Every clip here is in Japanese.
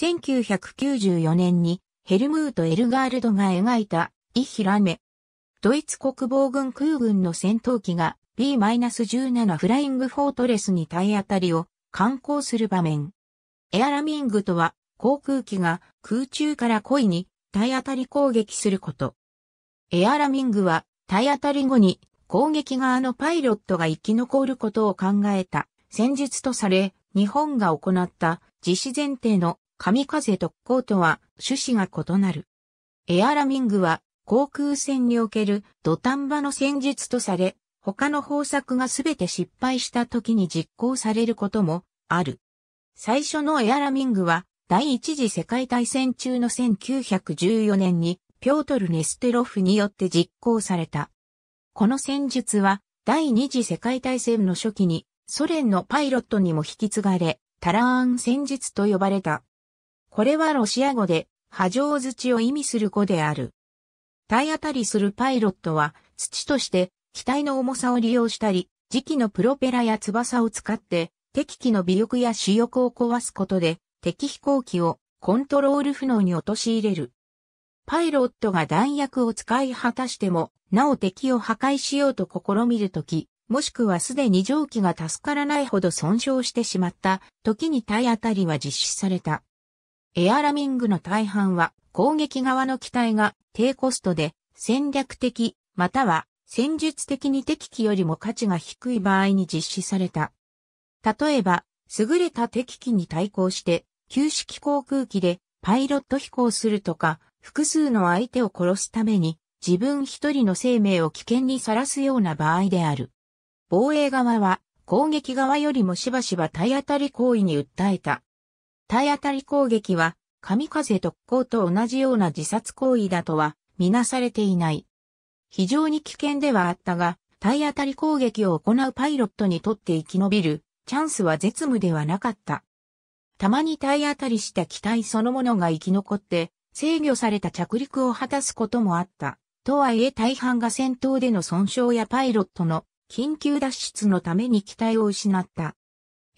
1994年にヘルムート・エルガールドが描いたイヒラメ。ドイツ国防軍空軍の戦闘機が B-17 フライングフォートレスに体当たりを観光する場面。エアラミングとは航空機が空中から故意に体当たり攻撃すること。エアラミングは体当たり後に攻撃側のパイロットが生き残ることを考えた戦術とされ、日本が行った実施前提の神風特攻とは趣旨が異なる。エアラミングは航空戦における土壇場の戦術とされ、他の方策がすべて失敗した時に実行されることもある。最初のエアラミングは第一次世界大戦中の1914年にピョートル・ネステロフによって実行された。この戦術は第二次世界大戦の初期にソ連のパイロットにも引き継がれ、タラーン戦術と呼ばれた。これはロシア語で、波状土を意味する語である。体当たりするパイロットは、土として機体の重さを利用したり、磁気のプロペラや翼を使って、敵機の尾翼や主翼を壊すことで、敵飛行機をコントロール不能に陥れる。パイロットが弾薬を使い果たしても、なお敵を破壊しようと試みるとき、もしくはすでに蒸気が助からないほど損傷してしまった時に体当たりは実施された。エアラミングの大半は攻撃側の機体が低コストで戦略的または戦術的に敵機よりも価値が低い場合に実施された。例えば、優れた敵機に対抗して旧式航空機でパイロット飛行するとか、複数の相手を殺すために自分一人の生命を危険にさらすような場合である。防衛側は攻撃側よりもしばしば体当たり行為に訴えた体当たり攻撃は、神風特攻と同じような自殺行為だとは、みなされていない。非常に危険ではあったが、体当たり攻撃を行うパイロットにとって生き延びる、チャンスは絶無ではなかった。たまに体当たりした機体そのものが生き残って、制御された着陸を果たすこともあった。とはいえ大半が戦闘での損傷やパイロットの緊急脱出のために機体を失った。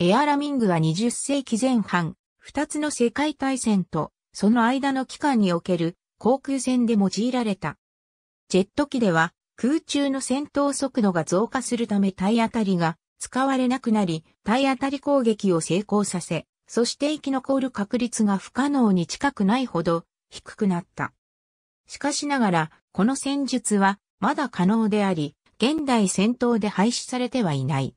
エアラミングは20世紀前半、二つの世界大戦と、その間の期間における航空戦で用いられた。ジェット機では空中の戦闘速度が増加するため体当たりが使われなくなり、体当たり攻撃を成功させ、そして生き残る確率が不可能に近くないほど低くなった。しかしながら、この戦術はまだ可能であり、現代戦闘で廃止されてはいない。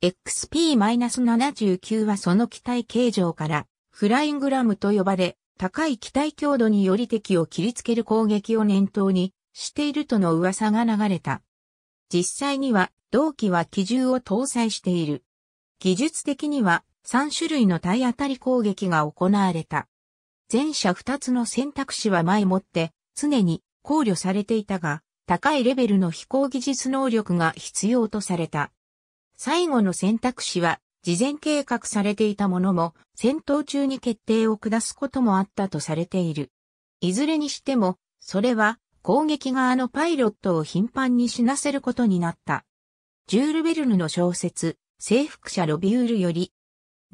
XP-79 はその機体形状からフライングラムと呼ばれ、高い機体強度により敵を切りつける攻撃を念頭にしているとの噂が流れた。実際には、同機は機銃を搭載している。技術的には、3種類の体当たり攻撃が行われた。前者2つの選択肢は前もって常に考慮されていたが、高いレベルの飛行技術能力が必要とされた。最後の選択肢は事前計画されていたものも、戦闘中に決定を下すこともあったとされている。いずれにしても、それは攻撃側のパイロットを頻繁に死なせることになった。ジュール・ベルヌの小説、征服者ロビュールより、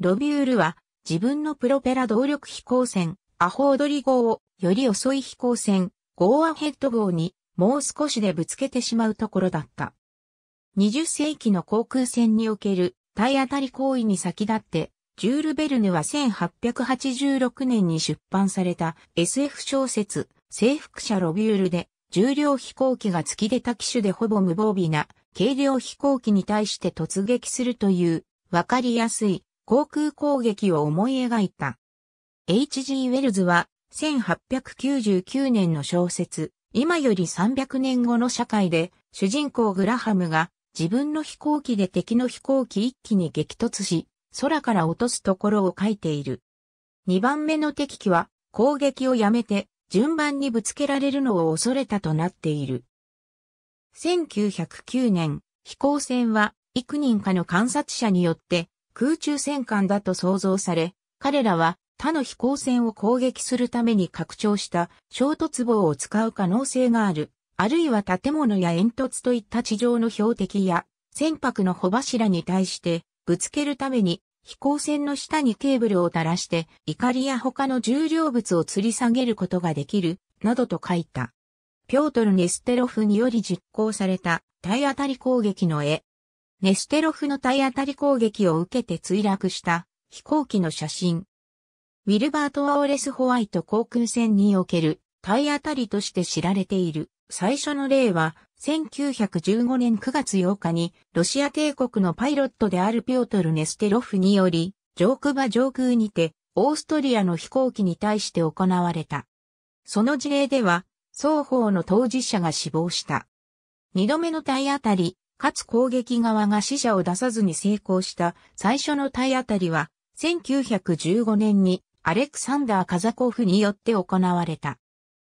ロビュールは自分のプロペラ動力飛行船、アホードリ号をより遅い飛行船、ゴーアヘッド号にもう少しでぶつけてしまうところだった。20世紀の航空船における体当たり行為に先立って、ジュール・ベルヌは1886年に出版された SF 小説、征服者ロビュールで、重量飛行機が突き出た機種でほぼ無防備な軽量飛行機に対して突撃するという、わかりやすい航空攻撃を思い描いた。H.G. ウェルズは、1899年の小説、今より300年後の社会で、主人公グラハムが自分の飛行機で敵の飛行機一機に激突し、空から落とすところを書いている。2番目の敵機は攻撃をやめて順番にぶつけられるのを恐れたとなっている。1909年、飛行船は幾人かの観察者によって空中戦艦だと想像され、彼らは他の飛行船を攻撃するために拡張した衝突棒を使う可能性があるあるいは建物や煙突といった地上の標的や、船舶の帆柱に対して、ぶつけるために、飛行船の下にケーブルを垂らして、怒りや他の重量物を吊り下げることができる、などと書いた。ピョートル・ネステロフにより実行された体当たり攻撃の絵。ネステロフの体当たり攻撃を受けて墜落した飛行機の写真。ウィルバート・アオレス・ホワイト航空船における体当たりとして知られている。最初の例は、1915年9月8日に、ロシア帝国のパイロットであるピオトル・ネステロフにより、上空場上空にて、オーストリアの飛行機に対して行われた。その事例では、双方の当事者が死亡した。二度目の体当たり、かつ攻撃側が死者を出さずに成功した最初の体当たりは、1915年にアレクサンダー・カザコフによって行われた。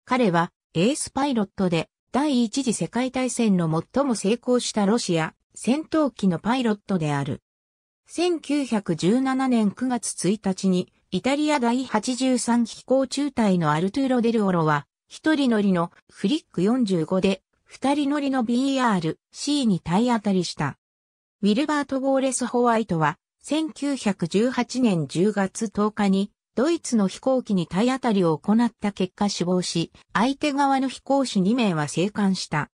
彼はエースパイロットで第一次世界大戦の最も成功したロシア戦闘機のパイロットである。1917年9月1日にイタリア第83飛行中隊のアルトゥーロ・デルオロは一人乗りのフリック45で二人乗りの b r c に体当たりした。ウィルバート・ウォーレス・ホワイトは1918年10月10日にドイツの飛行機に体当たりを行った結果死亡し、相手側の飛行士2名は生還した。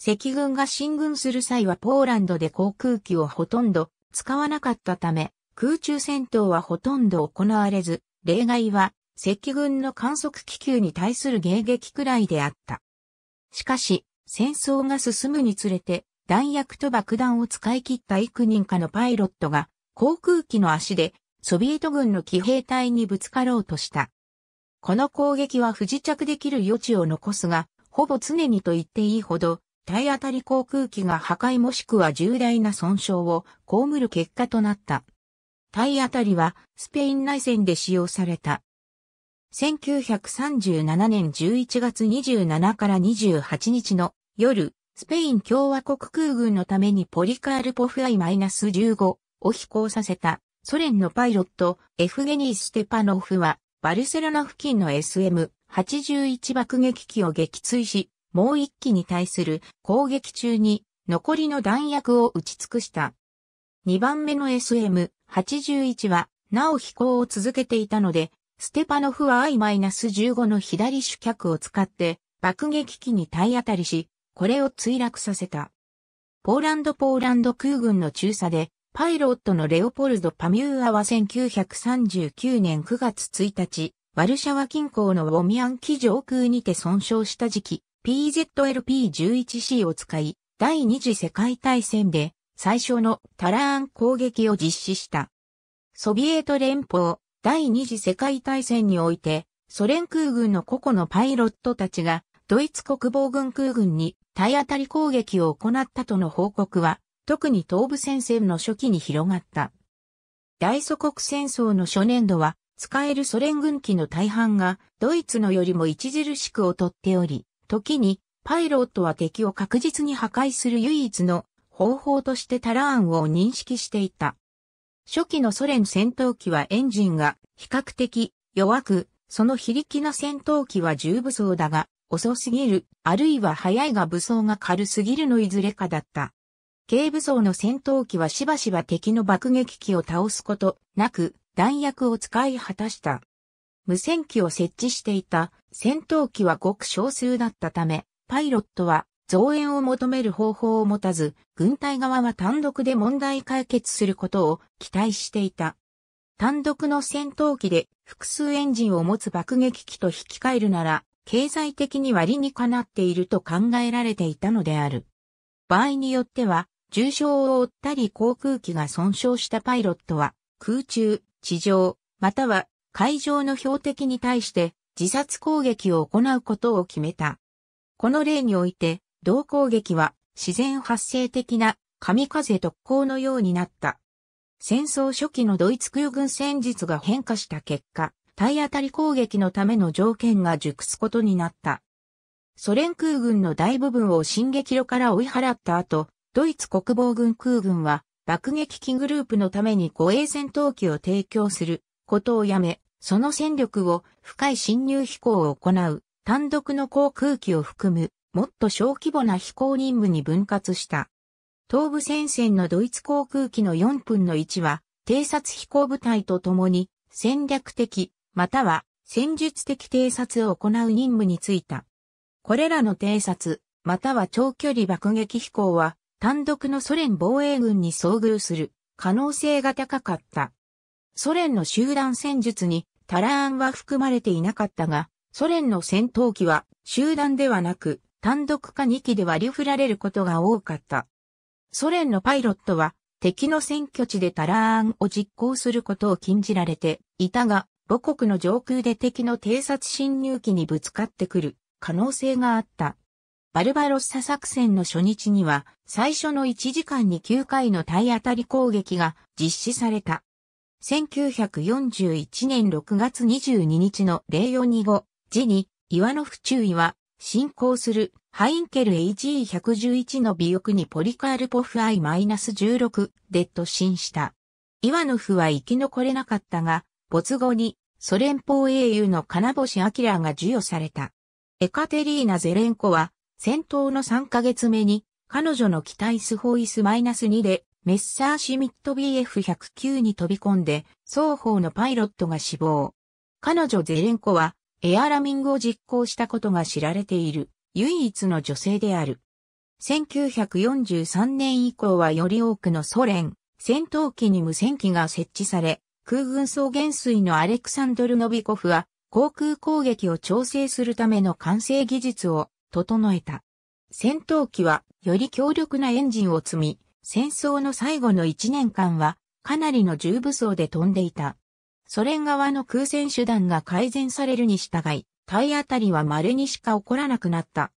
赤軍が進軍する際はポーランドで航空機をほとんど使わなかったため、空中戦闘はほとんど行われず、例外は赤軍の観測気球に対する迎撃くらいであった。しかし、戦争が進むにつれて、弾薬と爆弾を使い切った幾人かのパイロットが、航空機の足でソビエト軍の騎兵隊にぶつかろうとした。この攻撃は不時着できる余地を残すが、ほぼ常にと言っていいほど、体当たり航空機が破壊もしくは重大な損傷を被る結果となった。体当たりはスペイン内戦で使用された。1937年11月27から28日の夜、スペイン共和国空軍のためにポリカールポフアイ -15 を飛行させたソ連のパイロット、エフゲニー・ステパノフは、バルセロナ付近の SM81 爆撃機を撃墜し、もう一機に対する攻撃中に残りの弾薬を撃ち尽くした。2番目の SM81 は、なお飛行を続けていたので、ステパノフは I-15 の左主脚を使って爆撃機に体当たりし、これを墜落させた。ポーランドポーランド空軍の中佐でパイロットのレオポルド・パミューアは1939年9月1日、ワルシャワ近郊のウォミアン機上空にて損傷した時期、PZLP-11C を使い、第二次世界大戦で最初のタラーン攻撃を実施した。ソビエト連邦第二次世界大戦において、ソ連空軍の個々のパイロットたちがドイツ国防軍空軍に体当たり攻撃を行ったとの報告は特に東部戦線の初期に広がった。大祖国戦争の初年度は、使えるソ連軍機の大半が、ドイツのよりも著しく劣っており、時に、パイロットは敵を確実に破壊する唯一の方法としてタラーンを認識していた。初期のソ連戦闘機はエンジンが比較的弱く、その非力な戦闘機は重武装だが、遅すぎる、あるいは速いが武装が軽すぎるのいずれかだった。軽武装の戦闘機はしばしば敵の爆撃機を倒すことなく弾薬を使い果たした。無線機を設置していた戦闘機はごく少数だったため、パイロットは増援を求める方法を持たず、軍隊側は単独で問題解決することを期待していた。単独の戦闘機で複数エンジンを持つ爆撃機と引き換えるなら、経済的に割にかなっていると考えられていたのである。場合によっては、重傷を負ったり航空機が損傷したパイロットは、空中、地上、または海上の標的に対して自殺攻撃を行うことを決めた。この例において、同攻撃は自然発生的な神風特攻のようになった。戦争初期のドイツ空軍戦術が変化した結果、体当たり攻撃のための条件が熟すことになった。ソ連空軍の大部分を進撃路から追い払った後、ドイツ国防軍空軍は爆撃機グループのために護衛戦闘機を提供することをやめ、その戦力を深い侵入飛行を行う単独の航空機を含むもっと小規模な飛行任務に分割した。東部戦線のドイツ航空機の4分の1は偵察飛行部隊と共に戦略的または戦術的偵察を行う任務についた。これらの偵察、または長距離爆撃飛行は、単独のソ連防衛軍に遭遇する可能性が高かった。ソ連の集団戦術にタラーンは含まれていなかったが、ソ連の戦闘機は集団ではなく単独か2機で割り振られることが多かった。ソ連のパイロットは敵の選挙地でタラーンを実行することを禁じられていたが、母国の上空で敵の偵察侵入機にぶつかってくる可能性があった。バルバロッサ作戦の初日には最初の1時間に9回の体当たり攻撃が実施された。1941年6月22日の0425時に岩の府中尉は進行するハインケル HE111 の尾翼にポリカールポフ I-16 で突進した。岩の府は生き残れなかったが、没後にソ連邦英雄の金星明が授与された。エカテリーナ・ゼレンコは、戦闘の3ヶ月目に、彼女の機体スホイス -2 で、メッサーシミット BF109 に飛び込んで、双方のパイロットが死亡。彼女ゼレンコは、エアラミングを実行したことが知られている、唯一の女性である。1943年以降はより多くのソ連、戦闘機に無線機が設置され、空軍草原水のアレクサンドル・ノビコフは航空攻撃を調整するための完成技術を整えた。戦闘機はより強力なエンジンを積み、戦争の最後の1年間はかなりの重武装で飛んでいた。ソ連側の空戦手段が改善されるに従い、体当たりは稀にしか起こらなくなった。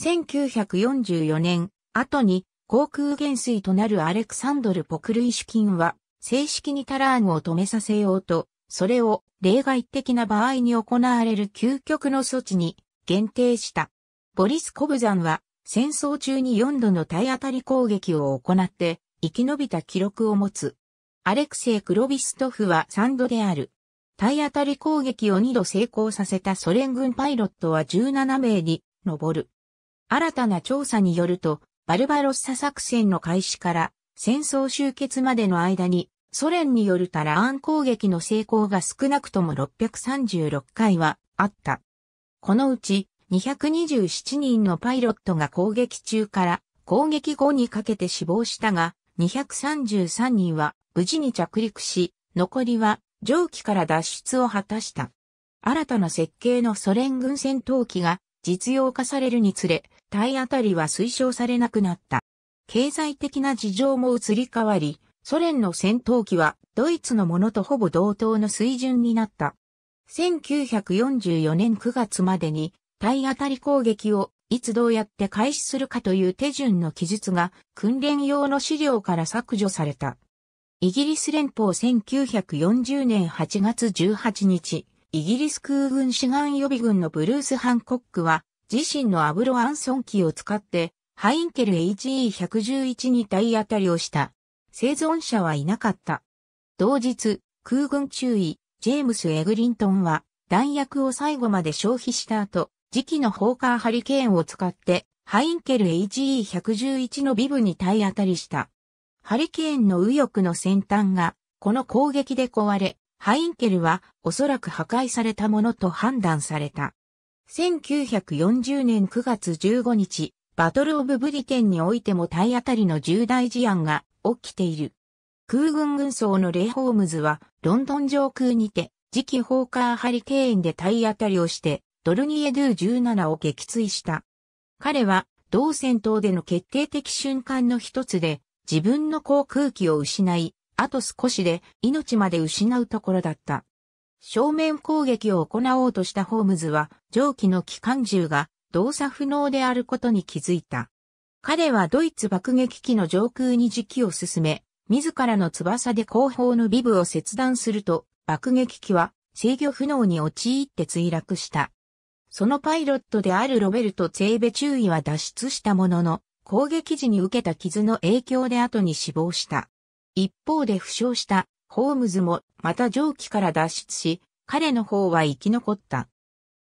1944年、後に航空元帥となるアレクサンドル・ポクルイシュキンは、正式にタラーンを止めさせようと、それを例外的な場合に行われる究極の措置に限定した。ボリス・コブザンは戦争中に4度の体当たり攻撃を行って生き延びた記録を持つ。アレクセイ・クロビストフは3度である。体当たり攻撃を2度成功させたソ連軍パイロットは17名に上る。新たな調査によると、バルバロッサ作戦の開始から戦争終結までの間にソ連によるタラーン攻撃の成功が少なくとも636回はあった。このうち227人のパイロットが攻撃中から攻撃後にかけて死亡したが、233人は無事に着陸し、残りは蒸気から脱出を果たした。新たな設計のソ連軍戦闘機が実用化されるにつれ、体当たりは推奨されなくなった。経済的な事情も移り変わり、ソ連の戦闘機はドイツのものとほぼ同等の水準になった。1944年9月までに体当たり攻撃をいつどうやって開始するかという手順の記述が訓練用の資料から削除された。イギリス連邦1940年8月18日、イギリス空軍志願予備軍のブルース・ハンコックは自身のアブロ・アンソン機を使ってハインケル HE111 に体当たりをした。生存者はいなかった。同日、空軍中尉、ジェームス・エグリントンは、弾薬を最後まで消費した後、時期のホーカーハリケーンを使って、ハインケル HE111 のビブに体当たりした。ハリケーンの右翼の先端が、この攻撃で壊れ、ハインケルはおそらく破壊されたものと判断された。1940年9月15日、バトルオブブリテンにおいても体当たりの重大事案が起きている。空軍軍曹のレイ・ホームズは、ロンドン上空にて、次期ホーカーハリケーンで体当たりをして、ドルニエドゥ17を撃墜した。彼は、同戦闘での決定的瞬間の一つで、自分の航空機を失い、あと少しで命まで失うところだった。正面攻撃を行おうとしたホームズは、蒸気の機関銃が動作不能であることに気づいた。彼はドイツ爆撃機の上空に時期を進め、自らの翼で後方のビブを切断すると、爆撃機は制御不能に陥って墜落した。そのパイロットであるロベルト・ツェーベ中尉は脱出したものの、攻撃時に受けた傷の影響で後に死亡した。一方で負傷したホームズもまた蒸気から脱出し、彼の方は生き残った。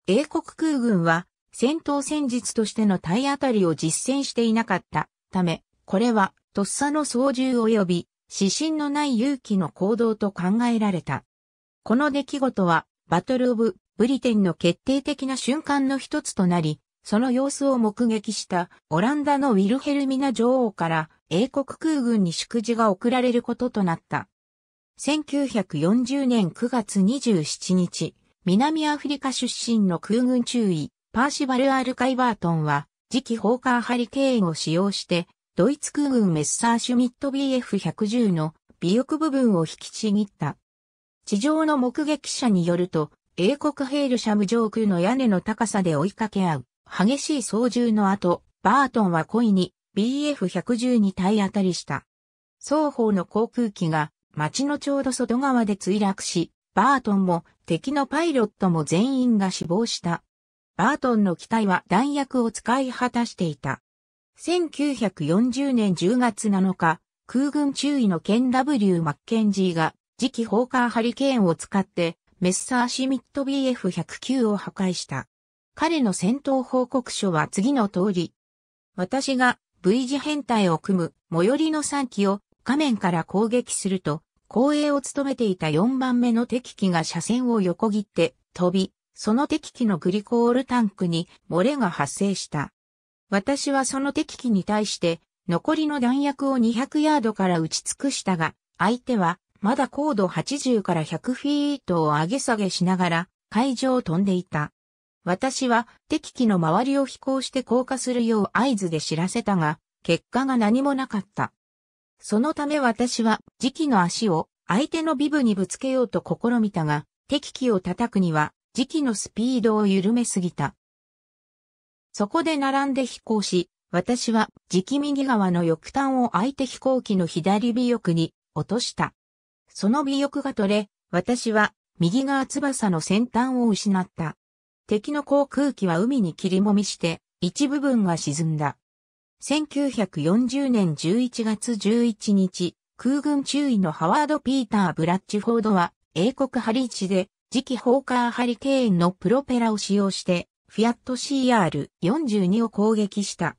英国空軍は戦闘戦術としての体当たりを実践していなかったため、これは、とっさの操縦及び、指針のない勇気の行動と考えられた。この出来事は、バトル・オブ・ブリテンの決定的な瞬間の一つとなり、その様子を目撃したオランダのウィルヘルミナ女王から英国空軍に祝辞が贈られることとなった。1940年9月27日、南アフリカ出身の空軍中尉、パーシバル・アール・カイバートンは、次期ホーカーハリケーンを使用して、ドイツ空軍メッサーシュミット BF110 の尾翼部分を引きちぎった。地上の目撃者によると、英国ヘールシャム上空の屋根の高さで追いかけ合う、激しい操縦の後、バートンは故意に BF110 に体当たりした。双方の航空機が街のちょうど外側で墜落し、バートンも敵のパイロットも全員が死亡した。バートンの機体は弾薬を使い果たしていた。1940年10月7日、空軍中尉のケン W マッケンジーが、次期砲火ハリケーンを使って、メッサーシミット BF109 を破壊した。彼の戦闘報告書は次の通り。私が V 字編隊を組む最寄りの3機を画面から攻撃すると、後衛を務めていた4番目の敵機が車線を横切って飛び、その敵機のグリコールタンクに漏れが発生した。私はその敵機に対して残りの弾薬を200ヤードから打ち尽くしたが、相手はまだ高度80から100フィートを上げ下げしながら海上を飛んでいた。私は敵機の周りを飛行して降下するよう合図で知らせたが、結果が何もなかった。そのため私は時機の足を相手のビブにぶつけようと試みたが、敵機を叩くには時期のスピードを緩めすぎた。そこで並んで飛行し、私は時期右側の翼端を相手飛行機の左尾翼に落とした。その尾翼が取れ、私は右側翼の先端を失った。敵の航空機は海に切り揉みして、一部分が沈んだ。1940年11月11日、空軍中尉のハワード・ピーター・ブラッチフォードは、英国ハリーチで次期ホーカーハリケーンのプロペラを使用して、フィアット CR42 を攻撃した。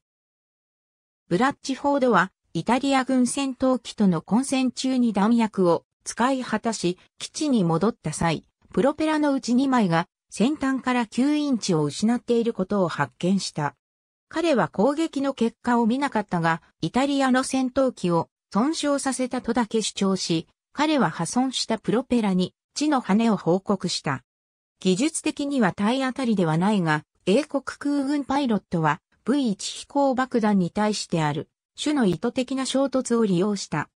ブラッチフォードは、イタリア軍戦闘機との混戦中に弾薬を使い果たし、基地に戻った際、プロペラのうち2枚が先端から9インチを失っていることを発見した。彼は攻撃の結果を見なかったが、イタリアの戦闘機を損傷させたとだけ主張し、彼は破損したプロペラに地の羽を報告した。技術的には体当たりではないが、英国空軍パイロットは V1 飛行爆弾に対してある種の意図的な衝突を利用した。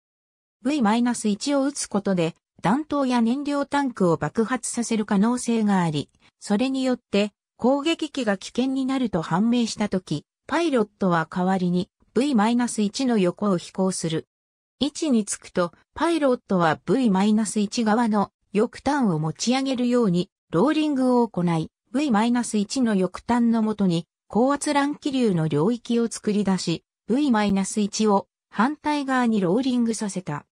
V-1 を撃つことで弾頭や燃料タンクを爆発させる可能性があり、それによって攻撃機が危険になると判明したとき、パイロットは代わりに V-1 の横を飛行する。位置につくと、パイロットは V-1 側の翼端を持ち上げるようにローリングを行い、V-1 の翼端のもとに高圧乱気流の領域を作り出し、V-1 を反対側にローリングさせた。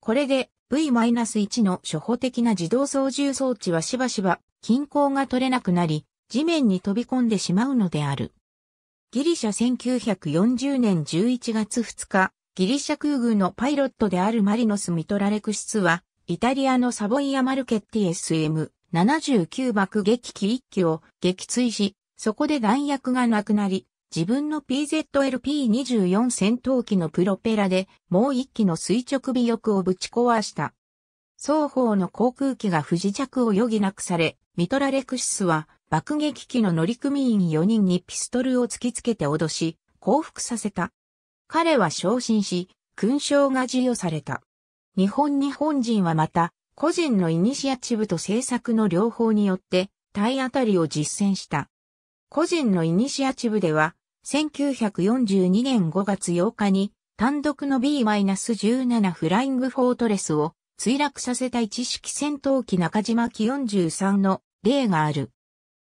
これで V-1 の初歩的な自動操縦装置はしばしば均衡が取れなくなり、地面に飛び込んでしまうのである。ギリシャ1940年11月2日、ギリシャ空軍のパイロットであるマリノス・ミトラレクシスは、イタリアのサボイア・マルケッティ SM79 爆撃機1機を撃墜し、そこで弾薬がなくなり、自分の PZLP-24 戦闘機のプロペラでもう1機の垂直尾翼をぶち壊した。双方の航空機が不時着を余儀なくされ、ミトラレクシスは爆撃機の乗組員4人にピストルを突きつけて脅し、降伏させた。彼は昇進し、勲章が授与された。日本日本人はまた、個人のイニシアチブと政策の両方によって、体当たりを実践した。個人のイニシアチブでは、1942年5月8日に、単独の B-17 フライングフォートレスを墜落させた一式戦闘機中島機43の例がある。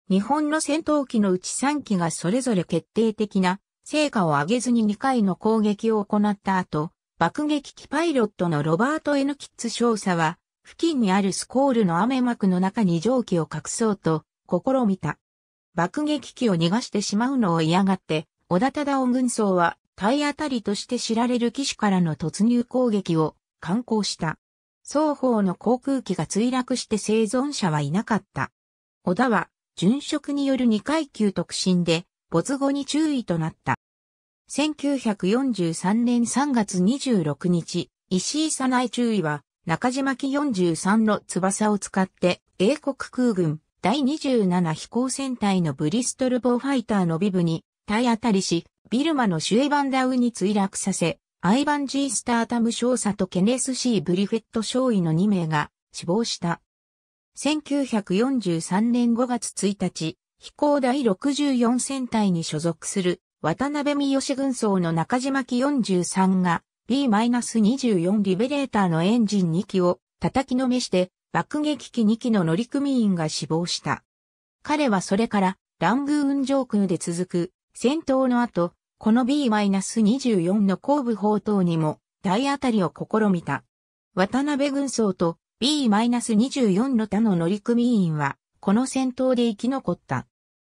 日本の戦闘機のうち3機がそれぞれ決定的な成果を上げずに2回の攻撃を行った後、爆撃機パイロットのロバート・エヌ・キッツ少佐は、付近にあるスコールの雨幕の中に蒸気を隠そうと、試みた。爆撃機を逃がしてしまうのを嫌がって、小田忠夫軍曹は、体当たりとして知られる機種からの突入攻撃を、敢行した。双方の航空機が墜落して生存者はいなかった。小田は、殉職による2階級特進で、没後に注意となった。1943年3月26日、石井早苗中尉は、中島機43の翼を使って、英国空軍第27飛行船隊のブリストルボーファイターのビブに体当たりし、ビルマのシュエバンダウに墜落させ、アイバン・ジー・スタータム少佐とケネス・シー・ブリフェット少尉の2名が死亡した。1943年5月1日、飛行第64戦隊に所属する渡辺三義軍曹の中島機43が B-24 リベレーターのエンジン2機を叩きのめして爆撃機2機の乗組員が死亡した。彼はそれからラングーン上空で続く戦闘の後、この B-24 の後部砲塔にも体当たりを試みた。渡辺軍曹と B-24 の他の乗組員はこの戦闘で生き残った。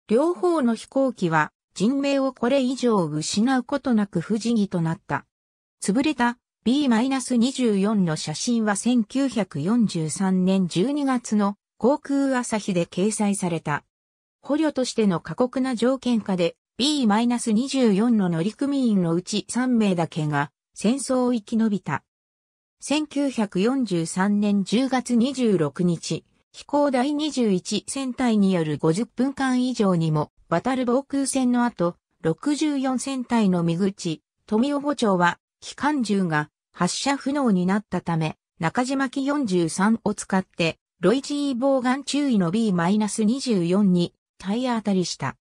両方の飛行機は人命をこれ以上失うことなく不自議となった。潰れた B-24 の写真は1943年12月の航空朝日で掲載された。捕虜としての過酷な条件下で B-24 の乗組員のうち3名だけが戦争を生き延びた。1943年10月26日、飛行第21戦隊による50分間以上にも渡る防空戦の後、64戦隊の三口、富尾補長は、機関銃が発射不能になったため、中島機43を使って、ロイジー防眼注意の B-24 に体当たりした。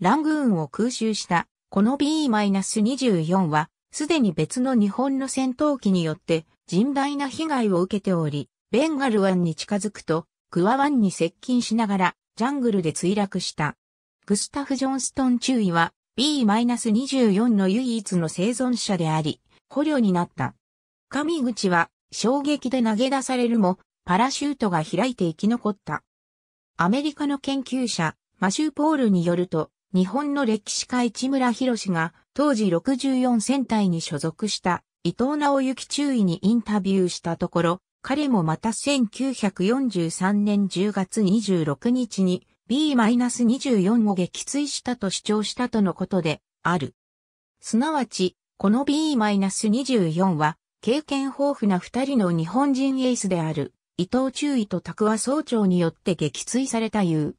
ラングーンを空襲した、この B-24 は、すでに別の日本の戦闘機によって甚大な被害を受けており、ベンガル湾に近づくと、クワ湾に接近しながら、ジャングルで墜落した。グスタフ・ジョンストン中尉は B-24 の唯一の生存者であり、捕虜になった。上口は衝撃で投げ出されるも、パラシュートが開いて生き残った。アメリカの研究者、マシュー・ポールによると、日本の歴史家市村博が当時64戦隊に所属した伊藤直行中尉にインタビューしたところ、彼もまた1943年10月26日に B-24 を撃墜したと主張したとのことである。すなわち、この B-24 は、経験豊富な二人の日本人エースである、伊藤忠尉と拓和総長によって撃墜されたいう。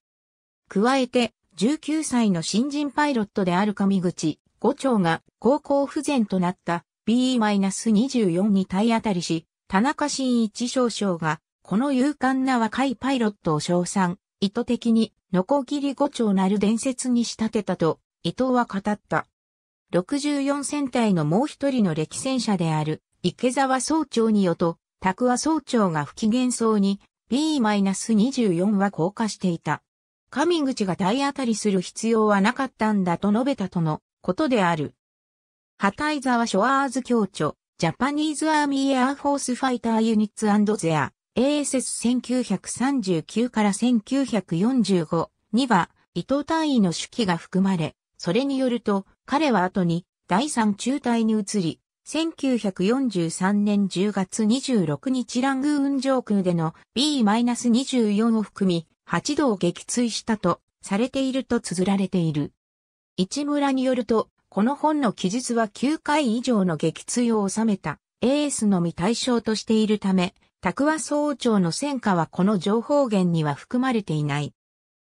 加えて、19歳の新人パイロットである上口、五長が高校不全となった B-24 に体当たりし、田中伸一少将が、この勇敢な若いパイロットを称賛、意図的に、ノコギリ五丁なる伝説に仕立てたと、伊藤は語った。64戦隊のもう一人の歴戦者である、池沢総長によと、拓和総長が不機嫌そうに、B-24 は降下していた。神口が体当たりする必要はなかったんだと述べたとのことである。イザ沢ショアーズ協調、ジャパニーズアーミーエアーフォースファイターユニッツゼア。ASS1939 から1945には、伊藤単位の手記が含まれ、それによると、彼は後に第3中隊に移り、1943年10月26日ラングーン上空での B-24 を含み、8度を撃墜したとされていると綴られている。市村によると、この本の記述は9回以上の撃墜を収めた AS のみ対象としているため、タクワ総長の戦果はこの情報源には含まれていない。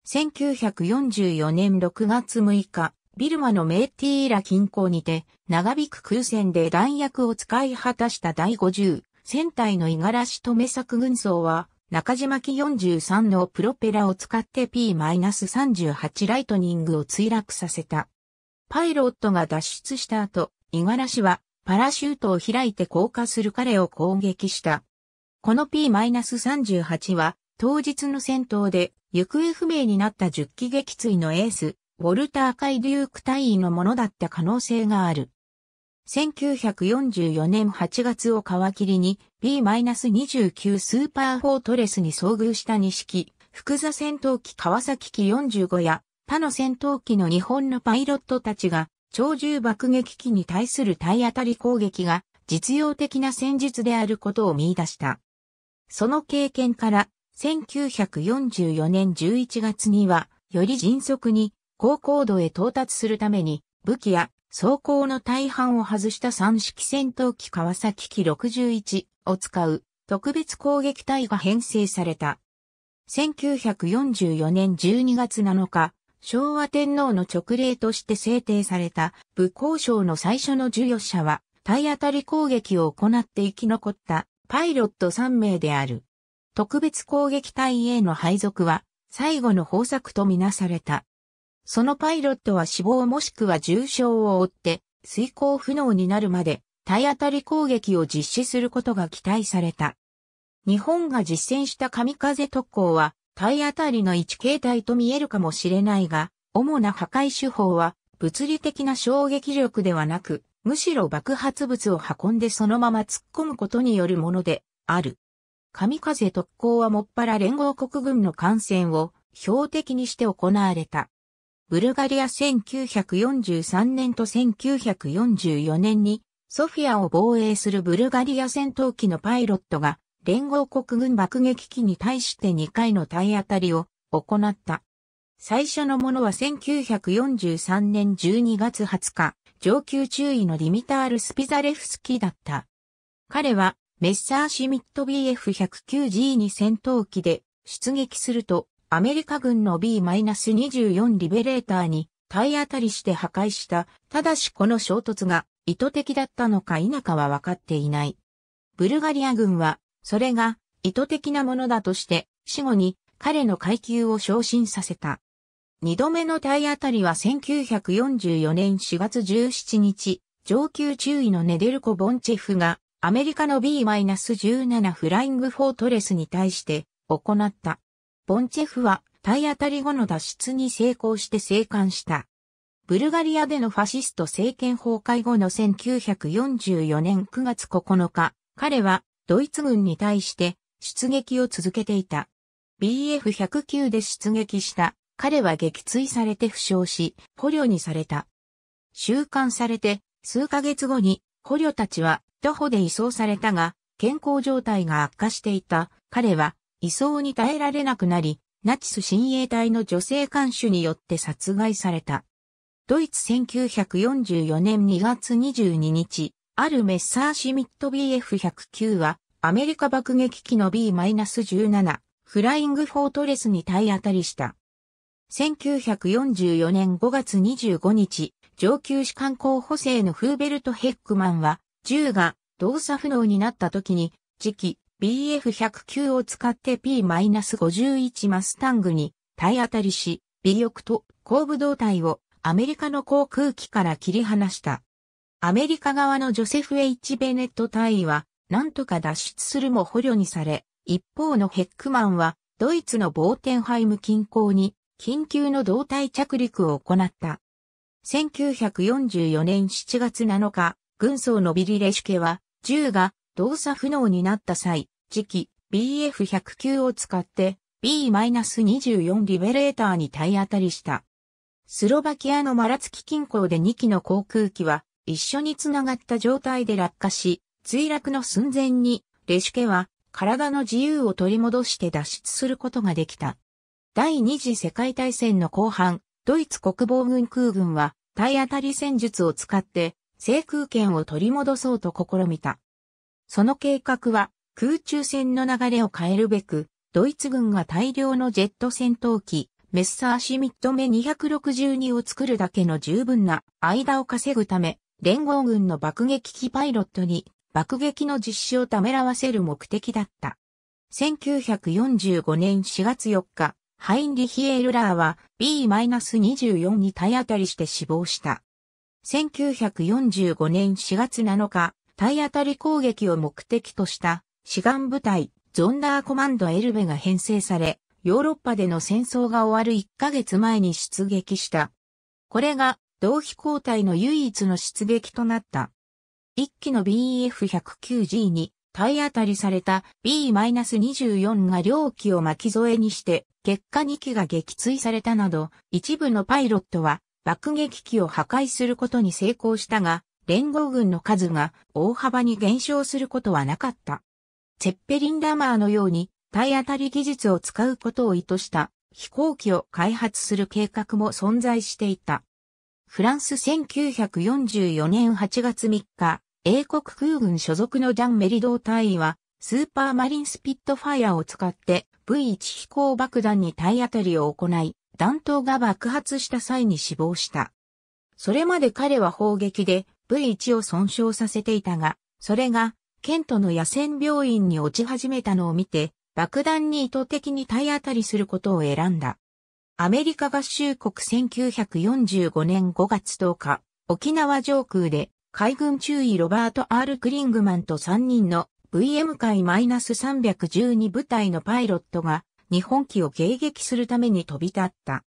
1944年6月6日、ビルマのメーティーラ近郊にて、長引く空戦で弾薬を使い果たした第50戦隊の五十嵐め作軍曹は、中島機43のプロペラを使って P-38 ライトニングを墜落させた。パイロットが脱出した後、五十嵐はパラシュートを開いて降下する彼を攻撃した。この P-38 は、当日の戦闘で行方不明になった10機撃墜のエース、ウォルター・カイ・デューク隊員のものだった可能性がある。1944年8月を皮切りに P-29 スーパーフォートレスに遭遇した式、複座戦闘機川崎機45や他の戦闘機の日本のパイロットたちが超重爆撃機に対する体当たり攻撃が実用的な戦術であることを見出した。その経験から、1944年11月には、より迅速に高高度へ到達するために、武器や装甲の大半を外した三式戦闘機川崎機61を使う特別攻撃隊が編成された。1944年12月7日、昭和天皇の直令として制定された武功賞の最初の授与者は、体当たり攻撃を行って生き残ったパイロット3名である。特別攻撃隊への配属は最後の方策とみなされた。そのパイロットは死亡もしくは重傷を負って遂行不能になるまで体当たり攻撃を実施することが期待された。日本が実践した神風特攻は体当たりの一形態と見えるかもしれないが、主な破壊手法は物理的な衝撃力ではなく、むしろ爆発物を運んでそのまま突っ込むことによるものである。神風特攻はもっぱら連合国軍の艦船を標的にして行われた。ブルガリア1943年と1944年にソフィアを防衛するブルガリア戦闘機のパイロットが連合国軍爆撃機に対して2回の体当たりを行った。最初のものは1943年12月20日、上級中尉のディミタール・スピザレフスキーだった。彼は、メッサーシミット BF109G2 戦闘機で出撃すると、アメリカ軍の B-24 リベレーターに体当たりして破壊した。ただしこの衝突が意図的だったのか否かは分かっていない。ブルガリア軍は、それが意図的なものだとして、死後に彼の階級を昇進させた。二度目の体当たりは1944年4月17日、上級中尉のネデルコ・ボンチェフが、アメリカの B-17 フライングフォートレスに対して行った。ボンチェフは体当たり後の脱出に成功して生還した。ブルガリアでのファシスト政権崩壊後の1944年9月9日、彼はドイツ軍に対して出撃を続けていた。BF109 で出撃した彼は撃墜されて負傷し、捕虜にされた。収監されて、数ヶ月後に捕虜たちは徒歩で移送されたが、健康状態が悪化していた彼は移送に耐えられなくなり、ナチス親衛隊の女性監守によって殺害された。ドイツ1944年2月22日、あるメッサーシミット BF109 は、アメリカ爆撃機の B-17、フライングフォートレスに体当たりした。1944年5月25日、上級士官候補生のフーベルト・ヘックマンは、銃が動作不能になった時に、次期 BF109 を使って P-51 マスタングに体当たりし、尾翼と後部胴体をアメリカの航空機から切り離した。アメリカ側のジョセフ・エイチベネット隊員は、何とか脱出するも捕虜にされ、一方のヘックマンは、ドイツのボーテンハイム近郊に緊急の胴体着陸を行った。1944年7月7日、軍曹のビリレシュケは、銃が動作不能になった際、次期 BF109 を使って B-24 リベレーターに体当たりした。スロバキアのマラツキ近郊で2機の航空機は一緒に繋がった状態で落下し、墜落の寸前にレシュケは体の自由を取り戻して脱出することができた。第二次世界大戦の後半、ドイツ国防軍空軍は体当たり戦術を使って制空権を取り戻そうと試みた。その計画は空中戦の流れを変えるべく、ドイツ軍が大量のジェット戦闘機、メッサーシミット目262を作るだけの十分な間を稼ぐため、連合軍の爆撃機パイロットに爆撃の実施をためらわせる目的だった。1945年4月4日、ハインリヒ・エールラーは B-24 に体当たりして死亡した。1945年4月7日、体当たり攻撃を目的とした志願部隊ゾンダーコマンドエルベが編成され、ヨーロッパでの戦争が終わる1ヶ月前に出撃した。これが同飛行隊の唯一の出撃となった。1機の BF109G に体当たりされた B-24 が両機を巻き添えにして、結果2機が撃墜されたなど、一部のパイロットは爆撃機を破壊することに成功したが、連合軍の数が大幅に減少することはなかった。チェッペリン・ラマーのように体当たり技術を使うことを意図した飛行機を開発する計画も存在していた。フランス1944年8月3日、英国空軍所属のジャン・メリドー隊員は、スーパーマリンスピットファイアを使って V1 飛行爆弾に体当たりを行い、弾頭が爆発した際に死亡した。それまで彼は砲撃で V1 を損傷させていたが、それがケントの野戦病院に落ち始めたのを見て、爆弾に意図的に体当たりすることを選んだ。アメリカ合衆国1945年5月10日、沖縄上空で海軍中尉ロバート・ R・ クリングマンと3人の VM 海 -312 部隊のパイロットが日本機を迎撃するために飛び立った。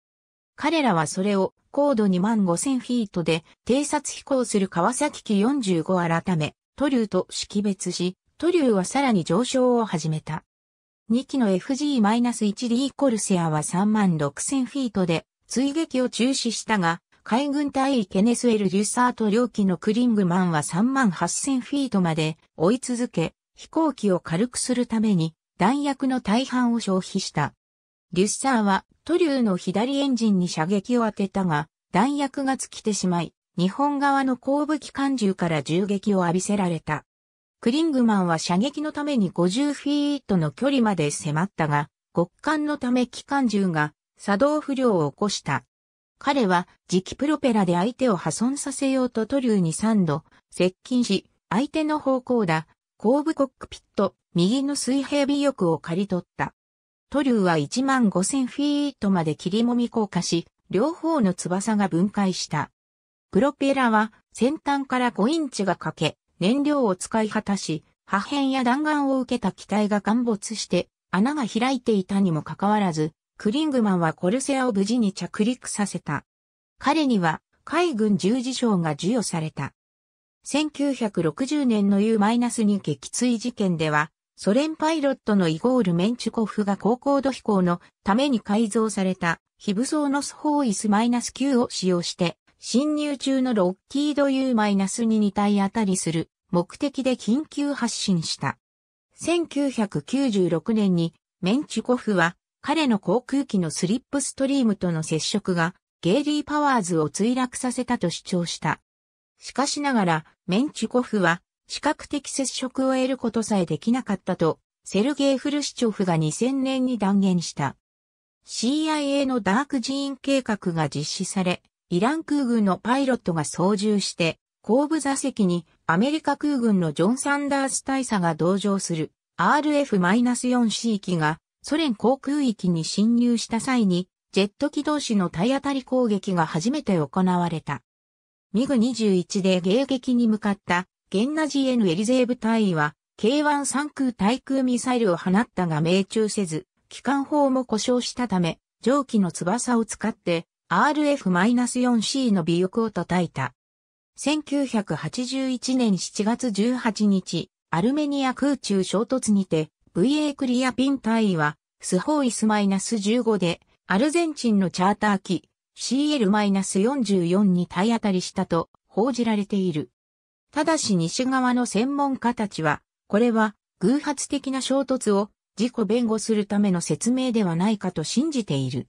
彼らはそれを高度2万5000フィートで偵察飛行する川崎機45改め、トリューと識別し、トリューはさらに上昇を始めた。2機の FG-1D コルセアは3万6000フィートで追撃を中止したが、海軍隊位ケネス・エル・デュッサート領機のクリングマンは3万8000フィートまで追い続け、飛行機を軽くするために弾薬の大半を消費した。デュッサーはトリューの左エンジンに射撃を当てたが、弾薬が尽きてしまい、日本側の後部機関銃から銃撃を浴びせられた。クリングマンは射撃のために50フィートの距離まで迫ったが、極寒のため機関銃が作動不良を起こした。彼は磁気プロペラで相手を破損させようとトリューに3度接近し、相手の方向だ、後部コックピット、右の水平尾翼を刈り取った。トリューは1万5000フィートまで切りもみ降下し、両方の翼が分解した。プロペラは先端から5インチが欠け、燃料を使い果たし、破片や弾丸を受けた機体が陥没して、穴が開いていたにもかかわらず、クリングマンはコルセアを無事に着陸させた。彼には海軍十字章が授与された。1960年の U-2 撃墜事件では、ソ連パイロットのイゴール・メンチュコフが高高度飛行のために改造された非武装のスホーイス -9 を使用して、侵入中のロッキード U-2 に体当たりする目的で緊急発進した。1996年にメンチュコフは彼の航空機のスリップストリームとの接触が、ゲイリー・パワーズを墜落させたと主張した。しかしながら、メンチュコフは、視覚的接触を得ることさえできなかったと、セルゲイ・フルシチョフが2000年に断言した。CIA のダーク寺院計画が実施され、イラン空軍のパイロットが操縦して、後部座席にアメリカ空軍のジョン・サンダース大佐が同乗する RF-4C 機がソ連航空域に侵入した際に、ジェット機同士の体当たり攻撃が初めて行われた。ミグ21で迎撃に向かったゲンナジエヌ・エリゼーブ隊員は K1 3空対空ミサイルを放ったが命中せず、機関砲も故障したため、蒸気の翼を使って RF-4C の尾翼を叩いた。1981年7月18日、アルメニア空中衝突にて VA クリアピン単位は、スホーイス -15 で、アルゼンチンのチャーター機、CL-44 に体当たりしたと報じられている。ただし西側の専門家たちは、これは偶発的な衝突を自己弁護するための説明ではないかと信じている。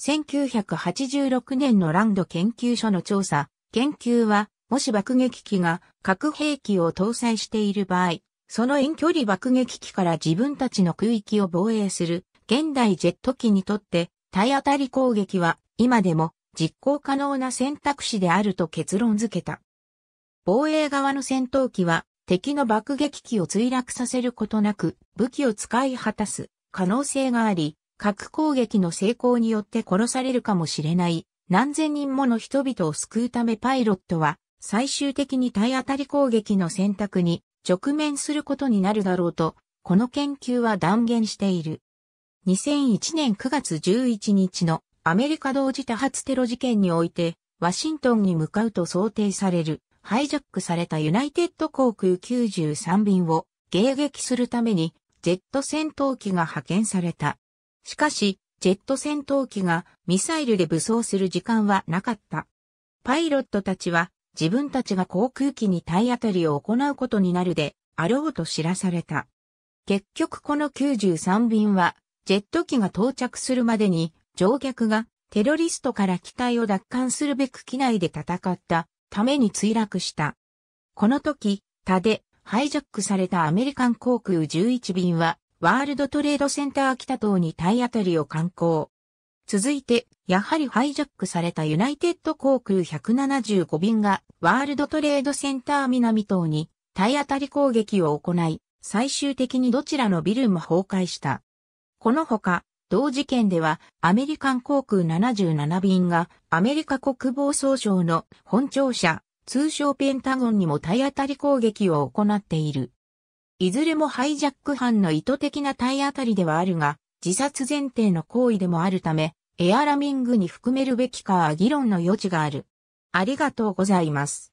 1986年のランド研究所の調査、研究は、もし爆撃機が核兵器を搭載している場合、その遠距離爆撃機から自分たちの空域を防衛する現代ジェット機にとって体当たり攻撃は今でも実行可能な選択肢であると結論付けた。防衛側の戦闘機は敵の爆撃機を墜落させることなく武器を使い果たす可能性があり、核攻撃の成功によって殺されるかもしれない何千人もの人々を救うためパイロットは最終的に体当たり攻撃の選択に直面することになるだろうと、この研究は断言している。2001年9月11日のアメリカ同時多発テロ事件において、ワシントンに向かうと想定される、ハイジャックされたユナイテッド航空93便を迎撃するために、ジェット戦闘機が派遣された。しかし、ジェット戦闘機がミサイルで武装する時間はなかった。パイロットたちは自分たちが航空機に体当たりを行うことになるで、あろうと知らされた。結局この93便は、ジェット機が到着するまでに、乗客がテロリストから機体を奪還するべく機内で戦ったために墜落した。この時、他でハイジャックされたアメリカン航空11便は、ワールドトレードセンター北東に体当たりを観光。続いて、やはりハイジャックされたユナイテッド航空175便がワールドトレードセンター南東に体当たり攻撃を行い、最終的にどちらのビルも崩壊した。このほか、同事件ではアメリカン航空77便がアメリカ国防総省の本庁舎、通称ペンタゴンにも体当たり攻撃を行っている。いずれもハイジャック犯の意図的な体当たりではあるが、自殺前提の行為でもあるため、エアラミングに含めるべきかは議論の余地がある。ありがとうございます。